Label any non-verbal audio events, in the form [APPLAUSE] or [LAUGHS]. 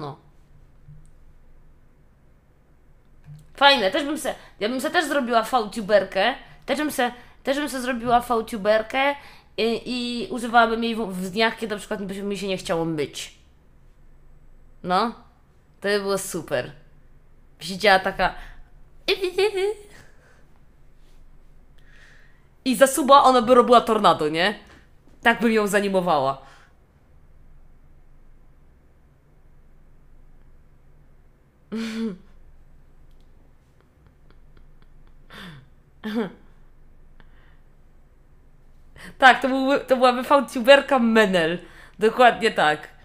No. Fajne, też bym se, ja bym se też zrobiła fałtuberkę, też bym se, też bym se zrobiła fałtuberkę i, y, i używałabym jej w, w dniach, kiedy na przykład mi się nie chciało myć. No, to by było super. Siedziała taka... [LAUGHS] I za ona by robiła tornado, nie? Tak bym ją zanimowała. tak, to, byłby, to byłaby fałciuberka Menel. Dokładnie tak.